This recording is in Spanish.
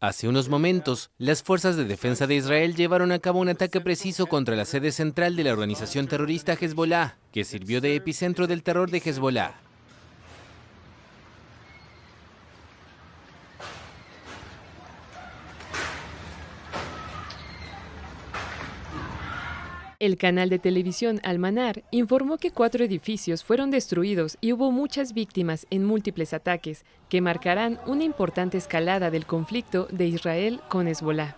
Hace unos momentos, las fuerzas de defensa de Israel llevaron a cabo un ataque preciso contra la sede central de la organización terrorista Hezbollah, que sirvió de epicentro del terror de Hezbollah. El canal de televisión Almanar informó que cuatro edificios fueron destruidos y hubo muchas víctimas en múltiples ataques que marcarán una importante escalada del conflicto de Israel con Hezbollah.